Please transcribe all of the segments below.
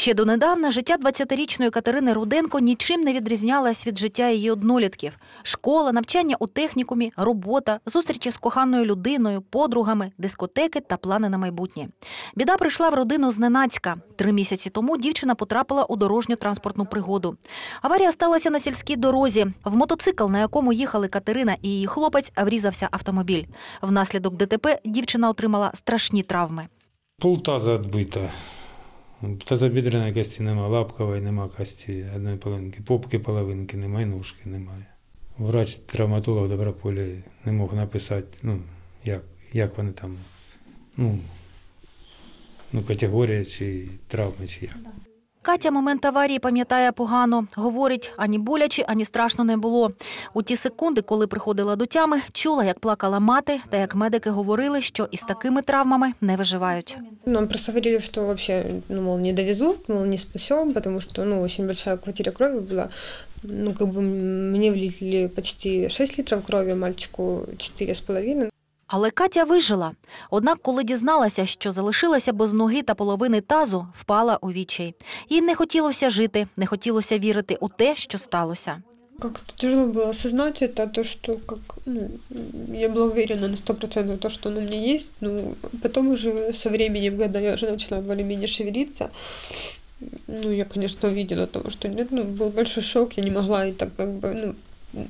Ще донедавна життя 20-річної Катерини Руденко нічим не відрізнялась від життя її однолітків: школа, навчання у технікумі, робота, зустрічі з коханою людиною, подругами, дискотеки та плани на майбутнє. Біда прийшла в родину зненацька. Три місяці тому дівчина потрапила у дорожню транспортну пригоду. Аварія сталася на сільській дорозі. В мотоцикл, на якому їхали Катерина і її хлопець, врізався автомобіль. Внаслідок ДТП дівчина отримала страшні травми. Полтаза задбита. Тазобідрена кості нема, лапкової нема кості, одної половинки, попки половинки немає, ножки немає. Врач-травматолог Доброполі не мог написати, ну, як як вони там, ну, ну категорія чи травми, чи як. Катя момент аварії пам'ятає погано. Говорить, ані боляче, ані страшно не було. У ті секунди, коли приходила до тями, чула, як плакала мати, та як медики говорили, що із такими травмами не виживають. Нам просто говорили, що взагалі ну мол, не довезу, мол, не спасем, тому що ну дуже велика квартира крові була. Ну как бы мне влили почти 6 литров крови, мальчику 4,5. Але Катя вижила. Однак, коли дізналася, що залишилася без ноги та половини тазу, впала у відчай. Їй не хотілося жити, не хотілося вірити у те, що сталося. Как-то тяжело было осознать это, то, что как, ну, я была уверена на сто процентов, то, что оно у меня есть, но ну, потом уже со временем, когда я уже начала более-менее шевелиться, ну, я, конечно, увидела того, что нет, ну, был большой шок, я не могла и так как бы, ну,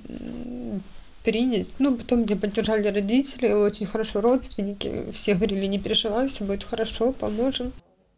принять. Ну, потом меня поддержали родители, очень хорошо родственники. Все говорили, не переживай, все будет хорошо, поможем.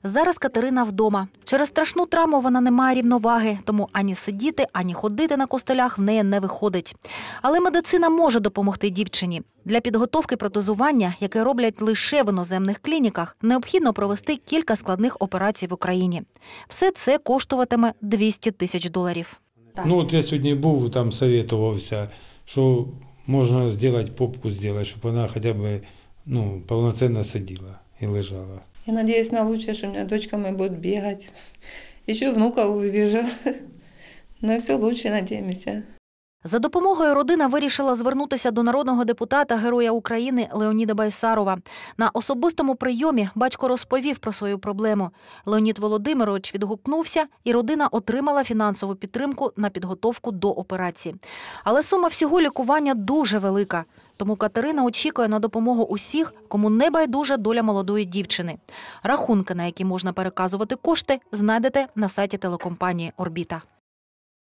Зараз Катерина вдома. Через страшну травму вона не має рівноваги, тому ані сидіти, ані ходити на костелях в неї не виходить. Але медицина може допомогти дівчині. Для підготовки протезування, яке роблять лише в іноземних клініках, необхідно провести кілька складних операцій в Україні. Все це коштуватиме 200 тисяч доларів. Ну от я сьогодні був там, советувався что можно сделать, попку сделать, чтобы она хотя бы ну, полноценно садила и лежала. Я надеюсь на лучшее, что у меня дочка моя будет бегать. Еще внука увижу. На все лучшее надеемся. За допомогою родина вирішила звернутися до народного депутата Героя України Леоніда Байсарова. На особистому прийомі батько розповів про свою проблему. Леонід Володимирович відгукнувся, і родина отримала фінансову підтримку на підготовку до операції. Але сума всього лікування дуже велика. Тому Катерина очікує на допомогу усіх, кому не байдужа доля молодої дівчини. Рахунки, на які можна переказувати кошти, знайдете на сайті телекомпанії Орбіта.